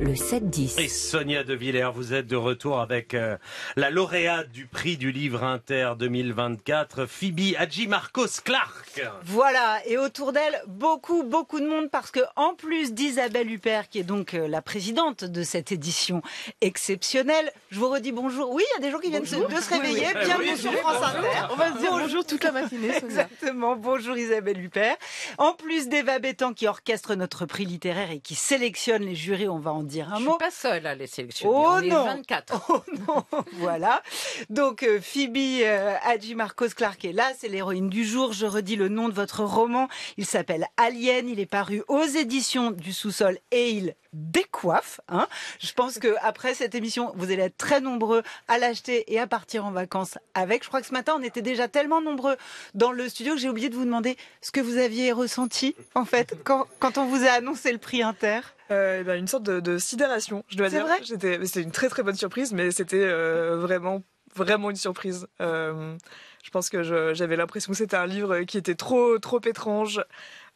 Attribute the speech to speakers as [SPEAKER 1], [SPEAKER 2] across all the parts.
[SPEAKER 1] le 7-10. Et Sonia De Villers, vous êtes de retour avec euh, la lauréate du prix du livre inter 2024, Phoebe Hadji Marcos Clark. Voilà,
[SPEAKER 2] et autour d'elle, beaucoup, beaucoup de monde, parce que en plus d'Isabelle Huppert, qui est donc euh, la présidente de cette édition exceptionnelle, je vous redis bonjour. Oui, il y a des gens qui viennent de se, réveiller. Bienvenue ah sur France Inter. On va se dire bonjour, toute la matinée. Exactement, bonjour Isabelle Huppert. En plus d'Eva Bétan qui orchestre notre prix littéraire et qui sélectionne les jurés, on va en dire un mot. Je suis pas seule à les sélections Oh 24. Oh non. voilà. Donc euh, Phoebe euh, Adji Marcos Clark est là, c'est l'héroïne du jour. Je redis le nom de votre roman. Il s'appelle Alien. Il est paru aux éditions du Sous-sol et il des Hein. Je pense que après cette émission, vous allez être très nombreux à l'acheter et à partir en vacances avec. Je crois que ce matin, on était déjà tellement nombreux dans le studio que j'ai oublié de vous demander ce que vous
[SPEAKER 3] aviez ressenti en fait quand, on vous a annoncé le prix Inter. Euh, eh ben, une sorte de, sidération, je dois dire. c'était une très très bonne surprise, mais c'était euh, vraiment vraiment une surprise. Euh, je pense que j'avais l'impression que c'était un livre qui était trop trop étrange.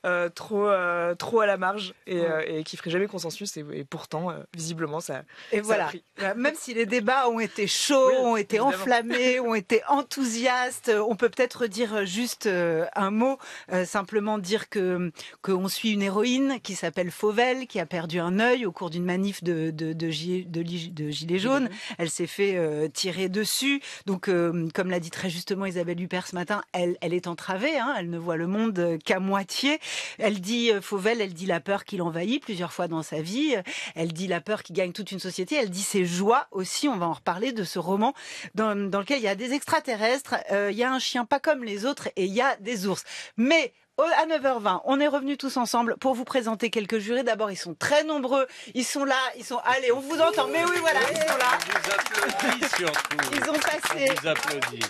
[SPEAKER 3] Euh, trop, euh, trop à la marge euh, et, qui ferait jamais consensus. Et, pourtant, visiblement, ça. Et voilà. A pris. Bah, même si les débats ont été chauds, ont été enflammés,
[SPEAKER 2] ont été enthousiastes, on peut peut-être dire juste un mot, simplement dire que qu'on suit une héroïne qui s'appelle Fauvel, qui a perdu un œil au cours d'une manif de de, de, gilets jaunes. Elle s'est fait tirer dessus. Donc, comme l'a dit très justement Isabelle Huppert ce matin, elle, est entravée. Hein. elle ne voit le monde qu'à moitié. Elle dit, euh, Fauvel, elle dit la peur qui l'envahit plusieurs fois dans sa vie. Elle dit la peur qui gagne toute une société. Elle dit ses joies aussi. On va en reparler de ce roman dans, lequel il y a des extraterrestres, euh, il y a un chien pas comme les autres et il y a des ours. Mais euh, à 9h20, on est revenus tous ensemble pour vous présenter quelques jurés. D'abord, ils sont très nombreux. Ils sont là. Ils sont. Allez, on vous entend. Mais oui, voilà, ils
[SPEAKER 4] sont là. On vous applaudit surtout.
[SPEAKER 2] Ils ont passé.
[SPEAKER 4] On vous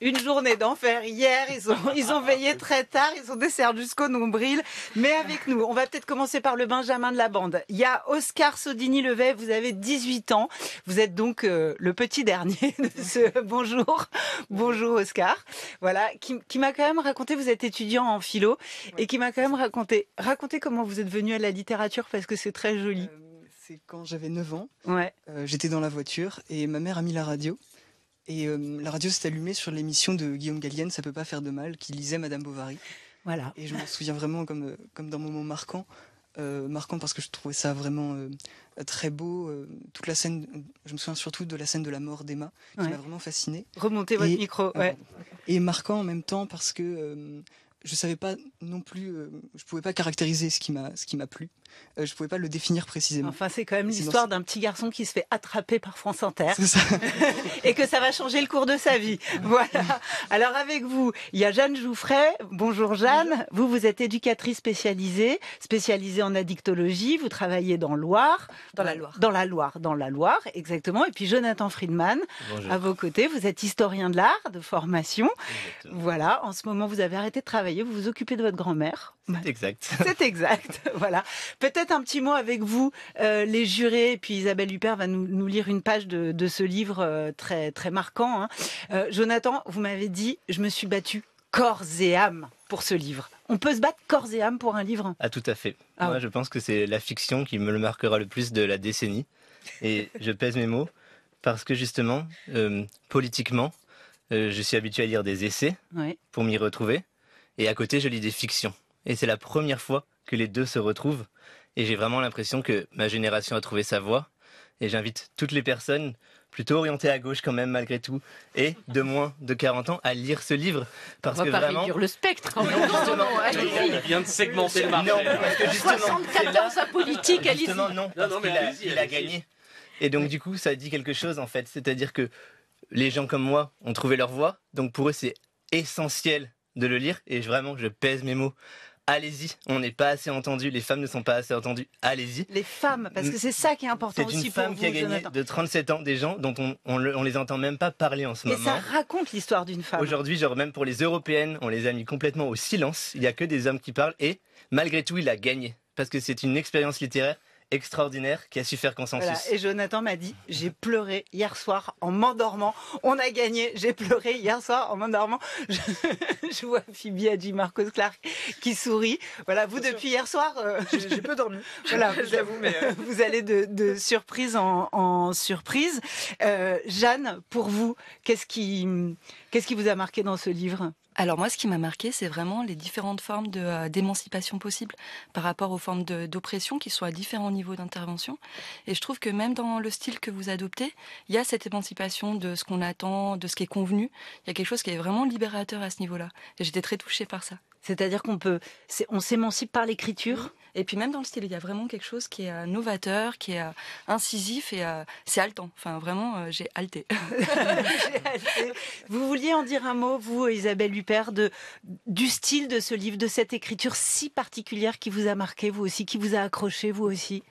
[SPEAKER 2] une journée d'enfer hier. Ils ont, ils ont veillé très tard. Ils ont dessert jusqu'au nombril. Mais avec nous, on va peut-être commencer par le Benjamin de la bande. Il y a Oscar Sodini Levet. Vous avez 18 ans. Vous êtes donc euh, le petit dernier de ce bonjour. Bonjour Oscar. Voilà, qui, m'a quand même raconté, vous êtes étudiant en philo, et qui m'a quand même raconté, comment vous êtes venu à la littérature parce que c'est très joli. Euh, c'est
[SPEAKER 4] quand j'avais 9 ans. Ouais. Euh, j'étais dans la voiture et ma mère a mis la radio. Et euh, la radio s'est allumée sur l'émission de Guillaume Gallienne, Ça peut pas faire de mal, qui lisait Madame Bovary. Voilà. Et je me souviens vraiment comme, euh, comme d'un moment marquant. Euh, marquant parce que je trouvais ça vraiment très beau. toute la scène, je me souviens surtout de la scène de la mort d'Emma, qui m'a vraiment fascinée. Remontez votre micro. Ouais. et marquant en même temps parce que je savais pas non plus, je pouvais pas caractériser ce qui m'a ce qui m'a plu. Euh, je ne pouvais pas le définir précisément. Enfin, c'est quand même l'histoire
[SPEAKER 2] d'un petit garçon qui se fait attraper par France Inter. et que ça va changer le cours de sa vie. Voilà. Alors, avec vous, il y a Jeanne Jouffret. Bonjour Jeanne. Vous, vous êtes éducatrice spécialisée, spécialisée en addictologie. Vous travaillez dans Loire. Dans la Loire. Dans la Loire, dans la Loire, exactement. Et puis Jonathan Friedman, à vos côtés. Vous êtes historien de l'art de formation. Voilà. En ce moment, vous avez arrêté de travailler. Vous vous occupez de votre grand-mère. Exact. C'est exact. voilà. Peut-être un petit mot avec vous, euh, les jurés, et puis Isabelle Huppert va nous, lire une page de, ce livre euh, très, très marquant. Hein. Euh, Jonathan, vous m'avez dit, je me suis battu corps et âme pour ce livre. On peut se battre corps et âme pour un livre
[SPEAKER 1] Ah, tout à fait. Ah Moi, je pense que c'est la fiction qui me le marquera le plus de la décennie. Et je pèse mes mots parce que justement, politiquement, je suis habitué à lire des essais pour m'y retrouver. Et à côté, je lis des fictions. Et c'est la première fois que les deux se retrouvent. Et j'ai vraiment l'impression que ma génération a trouvé sa voie. Et j'invite toutes les personnes, plutôt orientées à gauche quand même malgré tout, et de moins de 40 ans, à lire ce livre. Parce On que pas vraiment... réduire
[SPEAKER 5] le spectre. il
[SPEAKER 1] vient de segmenter le marché. Non, parce 74 à politique, allez Justement, non, non, il, a, il a gagné. Et donc du coup, ça dit quelque chose en fait. C'est-à-dire que les gens comme moi ont trouvé leur voie. Donc pour eux, c'est essentiel de le lire. Et vraiment, je pèse mes mots allez-y. On n'est pas assez entendu. Les femmes ne sont pas assez entendues. Allez-y. Les
[SPEAKER 2] femmes, parce que c'est ça qui est important aussi pour C'est une femme qui a gagné de
[SPEAKER 1] 37 ans, des gens dont on, on, les entend même pas parler en ce moment. Et ça
[SPEAKER 2] raconte l'histoire d'une femme.
[SPEAKER 1] Aujourd'hui, genre même pour les européennes, on les a mis complètement au silence. Il n'y a que des hommes qui parlent. Et malgré tout, il a gagné parce que c'est une expérience littéraire extraordinaire qui a su faire consensus.
[SPEAKER 2] Et Jonathan m'a dit j'ai pleuré hier soir en m'endormant. On a gagné. J'ai pleuré hier soir en m'endormant. Je... vois Phoebe Adji Marcos Clark qui sourit. Voilà, vous depuis hier soir. je peux
[SPEAKER 3] dormir Voilà, j'avoue, mais. Euh.
[SPEAKER 2] Vous allez de, surprise en, surprise. Euh, Jeanne, pour vous, qu'est-ce qui,
[SPEAKER 4] qu'est-ce qui vous a marqué dans ce livre alors moi, ce qui m'a marqué, c'est vraiment les différentes formes euh, d'émancipation possibles par rapport aux formes d'oppression qui sont à différents niveaux d'intervention. Et je trouve que même dans le style que vous adoptez, il y a cette émancipation de ce qu'on attend, de ce qui est convenu. Il y a quelque chose qui est vraiment libérateur à ce niveau-là. Et j'étais très touchée par ça. C'est-à-dire qu'on peut, on s'émancipe par l'écriture. Et puis même dans le style, il y a vraiment quelque chose qui est euh, novateur, qui est euh, incisif et euh, c'est haletant. Enfin, vraiment, j'ai halté.
[SPEAKER 2] vous vouliez en dire un mot, vous, Isabelle Huppert, du style de ce livre, de cette écriture si particulière qui vous a marqué, vous aussi, qui vous a accroché, vous aussi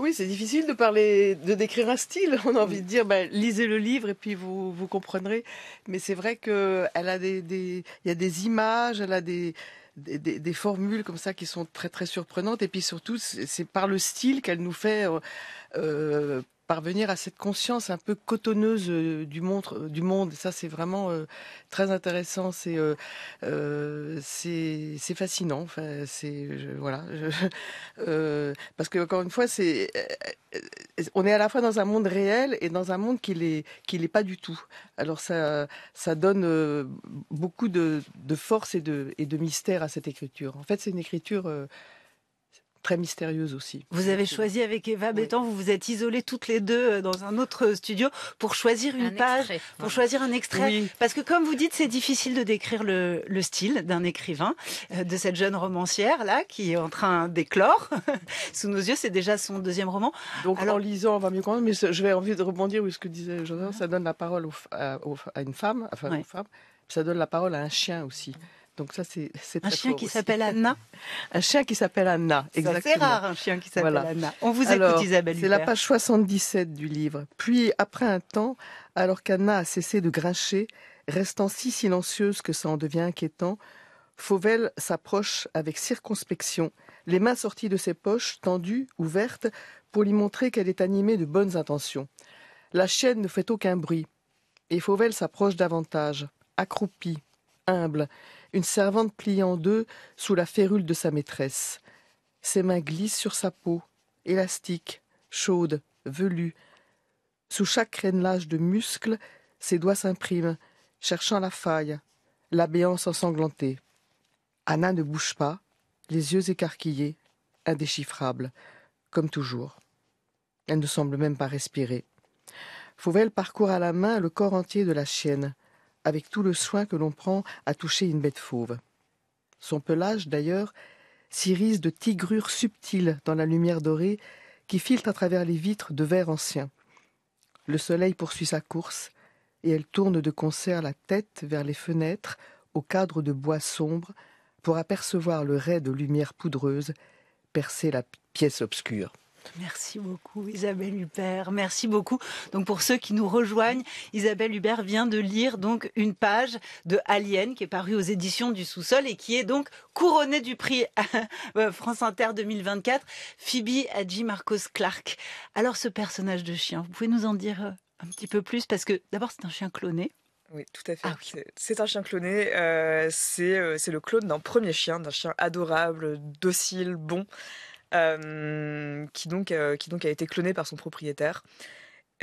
[SPEAKER 5] oui, c'est difficile de parler, de décrire un style. On a envie de dire, bah, lisez le livre et puis vous, vous comprendrez. Mais c'est vrai qu'elle a des, il y a des images, elle a des, des, formules comme ça qui sont très très surprenantes et puis surtout c'est par le style qu'elle nous fait euh, euh, parvenir à cette conscience un peu cotonneuse euh, du monde. Euh, du monde. Ça, c'est vraiment euh, très intéressant. C'est fascinant. Enfin, c'est voilà. parce que encore une fois, c'est on est à la fois dans un monde réel et dans un monde qui n'est pas du tout. Alors ça ça donne beaucoup de, force et et de mystère à cette écriture. En fait, c'est une écriture très mystérieuse aussi.
[SPEAKER 2] Vous avez choisi avec Eva oui. vous vous êtes isolées toutes les deux euh, dans un autre studio pour choisir une page, pour choisir un extrait. Parce que comme vous dites, c'est difficile de décrire le, style d'un écrivain, euh, de cette jeune romancière là qui est en train d'éclore. Sous nos yeux, c'est déjà son deuxième roman. Donc
[SPEAKER 5] Alors, en lisant, on va mieux comprendre, mais je vais envie de rebondir sur ce que disait Jonathan, ça donne la parole à, une femme, enfin, une femme, ça donne la parole à un chien aussi. Donc ça, c'est un chien qui s'appelle Anna. Un chien qui s'appelle Anna, C'est rare un chien qui s'appelle Anna. On vous écoute, Isabelle. C'est la page 77 du livre. Puis, après un temps, alors qu'Anna a cessé de grincher, restant si silencieuse que ça en devient inquiétant, Fauvel s'approche avec circonspection, les mains sorties de ses poches, tendues, ouvertes, pour lui montrer qu'elle est animée de bonnes intentions. La chienne ne fait aucun bruit, et Fauvel s'approche davantage, accroupie, humble, une servante pliée en deux sous la férule de sa maîtresse. Ses mains glissent sur sa peau, élastique, chaude, velue. Sous chaque crénelage de muscles, ses doigts s'impriment, cherchant la faille, la ensanglantée. Anna ne bouge pas, les yeux écarquillés, indéchiffrables, comme toujours. Elle ne semble même pas respirer. Fauvel parcourt à la main le corps entier de la chienne avec tout le soin que l'on prend à toucher une bête fauve. Son pelage, d'ailleurs, s'irise de tigrures subtiles dans la lumière dorée qui filtre à travers les vitres de verre ancien. Le soleil poursuit sa course, et elle tourne de concert la tête vers les fenêtres au cadre de bois sombre pour apercevoir le ray de lumière poudreuse percer la pièce obscure.
[SPEAKER 2] Merci beaucoup Isabelle Hubert, merci beaucoup. Donc pour ceux qui nous rejoignent, Isabelle Hubert vient de lire donc une page de Alien qui est parue aux éditions du Sous-sol et qui est donc couronnée du prix euh, France Inter 2024 Phoebe Hadji Marcos Clark. Alors ce personnage de chien, vous pouvez nous en dire euh, un petit peu plus parce que d'abord c'est un chien cloné.
[SPEAKER 3] Oui, tout à fait. Ah c'est un chien cloné. Euh, euh, c'est le clone d'un premier chien, d'un chien adorable, docile, bon. Euh, qui, donc, euh, qui donc a été cloné par son propriétaire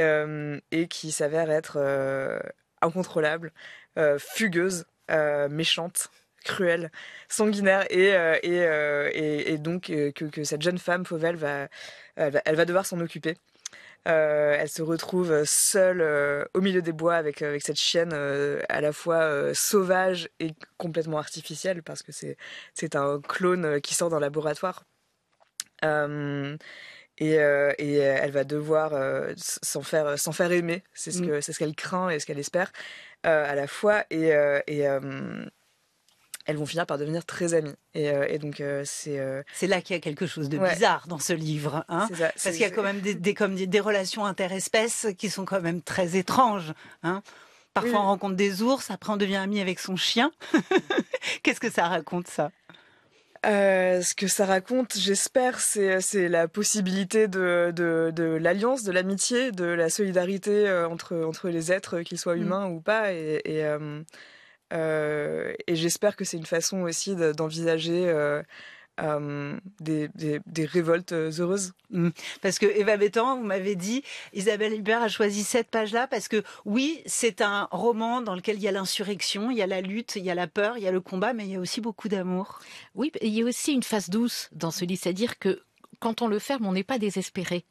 [SPEAKER 3] euh, et qui s'avère être incontrôlable, fugueuse, méchante cruelle, sanguinaire et, et, donc que, cette jeune femme Fauvel va, elle va devoir s'en occuper. elle se retrouve seule au milieu des bois avec, avec cette chienne à la fois sauvage et complètement artificielle parce que c'est un clone qui sort d'un laboratoire et, elle va devoir s'en faire faire aimer c'est ce mmh. ce qu'elle craint et ce qu'elle espère à la fois et, elles vont finir par devenir très amies. Et, donc, c'est. C'est là qu'il y a quelque chose de bizarre
[SPEAKER 2] dans ce livre. Hein. Parce qu'il y a quand même des, des, comme des, relations interespèces qui sont quand même très étranges. Hein. Parfois, on rencontre des
[SPEAKER 3] ours, après, on devient ami avec son chien. Qu'est-ce que ça raconte, ça euh, ce que ça raconte, j'espère, c'est euh, la possibilité de, l'alliance, de l'amitié, de, la solidarité euh, entre, entre les êtres, qu'ils soient mm. humains ou pas. et j'espère que c'est une façon aussi d'envisager euh, des, révoltes euh, heureuses. Mmh. Parce que Eva Bétan,
[SPEAKER 2] vous m'avez dit, Isabelle Hubert a choisi cette page-là parce que oui, c'est un roman dans lequel il y a l'insurrection, il y a la lutte, il y a la peur, il y a le combat, mais il y a aussi beaucoup d'amour. Oui, il y a aussi une face douce dans ce livre, c'est-à-dire que quand on le ferme, on n'est pas désespéré.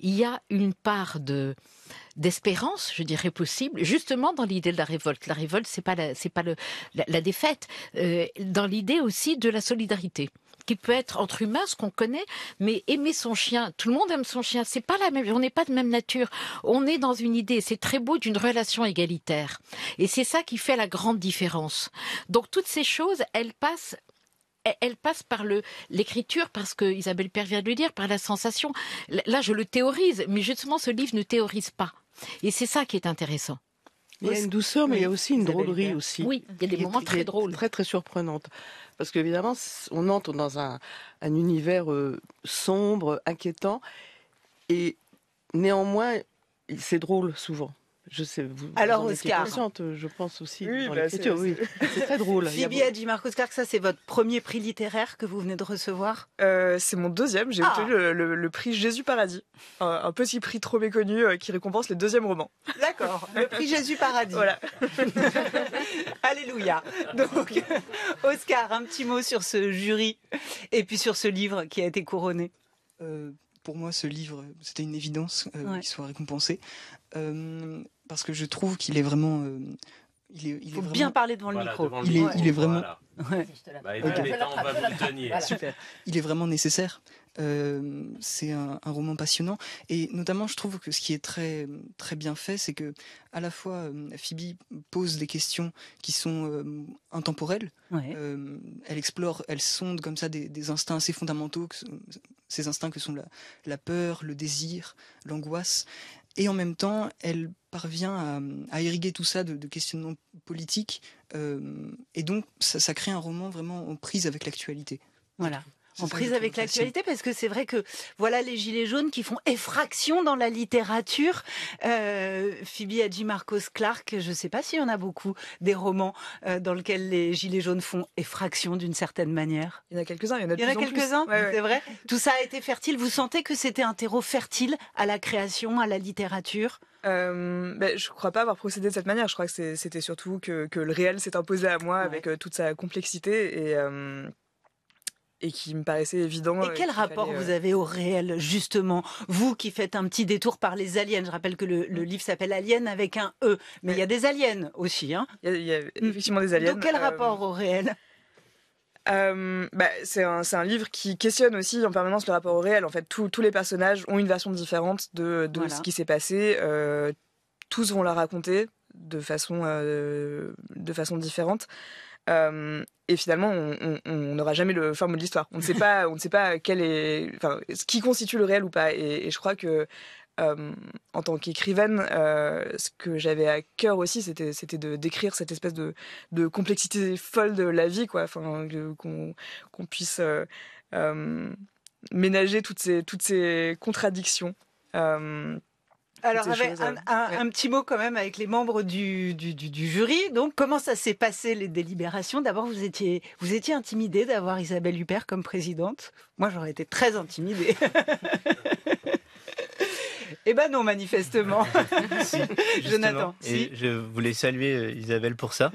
[SPEAKER 2] Il y a une part de d'espérance, je dirais possible, justement dans l'idée de la révolte. La révolte, c'est pas c'est pas le, la, la défaite, euh, dans l'idée aussi de la solidarité qui peut être entre humains, ce qu'on connaît, mais aimer son chien, tout le monde aime son chien, c'est pas la même, on n'est pas de même nature. On est dans une idée, c'est très beau, d'une relation égalitaire. Et c'est ça qui fait la grande différence. Donc toutes ces choses, elles passent elle passe par le l'écriture parce que Isabelle Père vient de le dire par la sensation là je le théorise mais justement ce livre ne théorise pas et c'est ça qui est intéressant
[SPEAKER 5] il y a une douceur, mais il y a aussi une drôlerie aussi. Oui, il y a des moments très drôles. Très, très surprenantes. Parce qu'évidemment, on entre dans un, univers euh, sombre, inquiétant, et néanmoins, c'est drôle souvent. Je sais, vous, Alors, vous Oscar. je pense aussi. Oui, bah, c'est très drôle. Phoebe
[SPEAKER 2] Hadji oscar que ça c'est votre premier prix littéraire
[SPEAKER 3] que vous venez de recevoir euh, C'est mon deuxième. J'ai ah. obtenu le, prix Jésus Paradis, un, petit prix trop méconnu euh, qui récompense les deuxièmes romans.
[SPEAKER 2] D'accord, le prix
[SPEAKER 3] Jésus Paradis. Voilà.
[SPEAKER 2] Alléluia. Donc, Oscar, un petit mot sur ce jury
[SPEAKER 4] et puis sur ce livre qui a été couronné. Euh, pour moi, ce livre, c'était une évidence qu'il soit récompensé. Euh, parce que je trouve qu'il est vraiment. Euh, il, faut bien parler devant le micro. il, Est, vraiment. Il est vraiment nécessaire. Euh, c'est un, roman passionnant et notamment je trouve que ce qui est très très bien fait c'est que à la fois euh, Phoebe pose des questions qui sont intemporelles elle explore elle sonde comme ça des, instincts assez fondamentaux ces instincts que sont la peur le désir l'angoisse et en même temps, elle parvient à, irriguer tout ça de, questionnements politiques. Euh, et donc, ça, ça crée un roman vraiment en prise avec l'actualité. Voilà. En prise avec l'actualité,
[SPEAKER 2] parce que c'est vrai que voilà les gilets jaunes qui font effraction dans la littérature. Euh, Phoebe Hadji Marcos Clark, je ne sais pas s'il y en a beaucoup des romans euh, dans lesquels les gilets jaunes font effraction d'une certaine manière. Il y en a quelques-uns, il y en a, en a quelques-uns, c'est vrai. Tout ça a été fertile. Vous sentez que c'était un terreau fertile à la création, à la littérature
[SPEAKER 3] euh, ben, je ne crois pas avoir procédé de cette manière. Je crois que c'était surtout que, le réel s'est imposé à moi avec euh, toute sa complexité et et qui me paraissait évident. Et quel rapport vous euh, avez
[SPEAKER 2] au réel, justement Vous qui faites un petit détour par les aliens, je rappelle que le, mm. livre s'appelle Alien avec un E, mais il y a des aliens aussi.
[SPEAKER 3] Hein. Il y, a mm. effectivement des aliens. Donc quel euh, rapport au réel bah, c'est un, livre qui questionne aussi en permanence le rapport au réel. En fait, tous les personnages ont une version différente de, ce qui s'est passé. Euh, tous vont la raconter de façon, de façon différente. Euh, et finalement, on n'aura jamais le format de l'histoire. On ne sait pas, on ne sait pas quel est, enfin, ce qui constitue le réel ou pas. Et, je crois que euh, en tant qu'écrivaine, euh, ce que j'avais à cœur aussi, c'était, c'était de décrire cette espèce de, complexité folle de la vie, quoi. Enfin, qu'on, qu'on puisse ménager toutes ces, toutes ces contradictions. Alors, euh,
[SPEAKER 2] un, petit mot quand même avec les membres du, jury. Donc, comment ça s'est passé les délibérations D'abord, vous étiez, vous étiez intimidé d'avoir Isabelle Huppert comme présidente. Moi, j'aurais été très intimidée. Eh ben non, manifestement. Jonathan. Et
[SPEAKER 1] Je voulais saluer euh, Isabelle pour ça,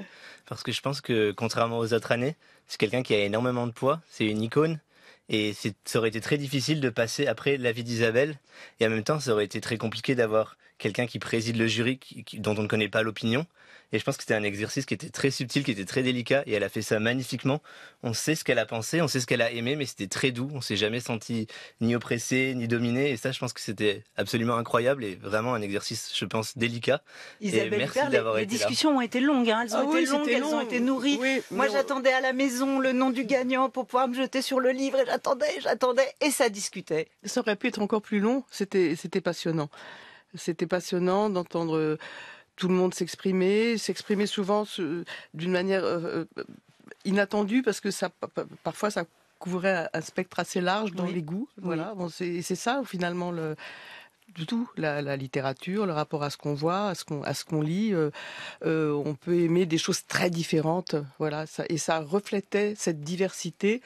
[SPEAKER 1] parce que je pense que contrairement aux autres années, c'est quelqu'un qui a énormément de poids, c'est une icône, et ça aurait été très difficile de passer après la vie d'Isabelle. Et en même temps, ça aurait été très compliqué d'avoir quelqu'un qui préside le jury dont on ne connaît pas l'opinion. Et je pense que c'était un exercice qui était très subtil, qui était très délicat, et elle a fait ça magnifiquement. On sait ce qu'elle a pensé, on sait ce qu'elle a aimé, mais c'était très doux. On s'est jamais senti ni oppressé, ni dominé. Et ça, je pense que c'était absolument incroyable et vraiment un exercice, je pense, délicat. Isabelle et merci d'avoir été là. Les discussions
[SPEAKER 2] ont été longues,
[SPEAKER 5] hein. elles ont ah été longues, elles ont été
[SPEAKER 2] nourries. Moi, j'attendais à la maison le nom du gagnant pour pouvoir me jeter
[SPEAKER 5] sur le livre, et j'attendais, j'attendais, et ça discutait. Ça aurait pu être encore plus long. c'était passionnant. C'était passionnant d'entendre euh, tout le monde s'exprimer, s'exprimer souvent d'une manière euh, euh, inattendue parce que ça, parfois ça couvrait un spectre assez large dans les goûts. Voilà, c'est ça finalement le du tout la, littérature, le rapport à ce qu'on voit, à ce qu'on à ce qu'on lit. on peut aimer des choses très différentes, voilà. Ça, et ça reflétait cette diversité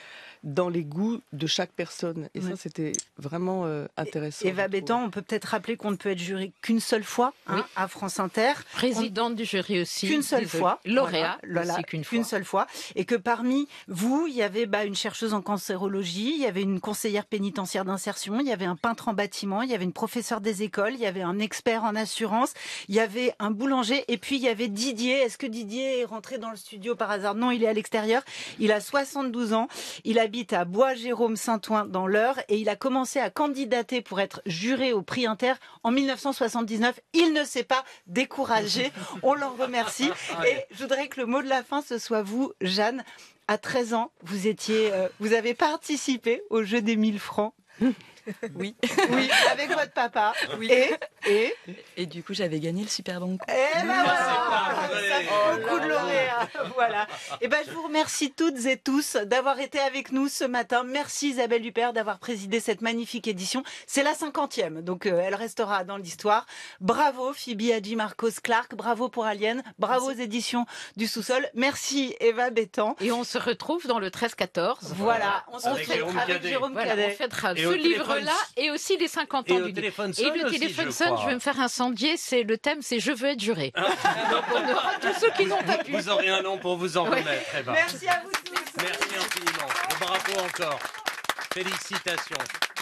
[SPEAKER 5] dans les goûts de chaque personne. Et ça, c'était vraiment euh, intéressant. Eva Bétan, on peut peut-être
[SPEAKER 2] rappeler qu'on ne peut être juré qu'une seule fois hein, à France Inter. Présidente du jury aussi. Qu'une seule fois. Lauréat voilà, qu'une seule fois. Et que parmi vous, il y avait bah, une chercheuse en cancérologie, il y avait une conseillère pénitentiaire d'insertion, il y avait un peintre en bâtiment, il y avait une professeure des écoles, il y avait un expert en assurance, il y avait un boulanger et puis il y avait Didier. Est-ce que Didier est rentré dans le studio par hasard Non, il est à l'extérieur. Il a 72 ans. Il a habite à Bois-Jérôme-Saint-Ouen dans l'Eure et il a commencé à candidater pour être juré au prix Inter en 1979. Il ne s'est pas découragé. On l'en remercie. Et je voudrais que le mot de la fin, ce soit vous, Jeanne. À 13 ans, vous étiez, euh, vous avez
[SPEAKER 4] participé au jeu des 1000 francs.
[SPEAKER 3] Oui.
[SPEAKER 4] Oui,
[SPEAKER 2] avec votre papa. Oui.
[SPEAKER 4] Et, et, du coup, j'avais gagné le super bon eh ben coup.
[SPEAKER 2] voilà, de lauréat. Oh voilà. Et eh ben, je vous remercie toutes et tous d'avoir été avec nous ce matin. Merci Isabelle Huppert d'avoir présidé cette magnifique édition. C'est la cinquantième, donc euh, elle restera dans l'histoire. Bravo Phoebe Hadji Marcos Clark, bravo pour Alien, bravo aux éditions du sous-sol. Merci Eva Bétan. Et on se retrouve dans le 13-14. Voilà, on se avec, Jérôme Cadet. on fêtera livre et aussi les 50 ans et du téléphone Et le téléphone sonne, je, vais me faire incendier, c'est le thème, c'est Je veux être juré. Ah. Donc on aura tous ceux qui n'ont pas pu. Vous aurez un
[SPEAKER 1] nom pour vous en remettre, Merci
[SPEAKER 2] à vous tous. Merci
[SPEAKER 1] infiniment. bravo encore. Félicitations.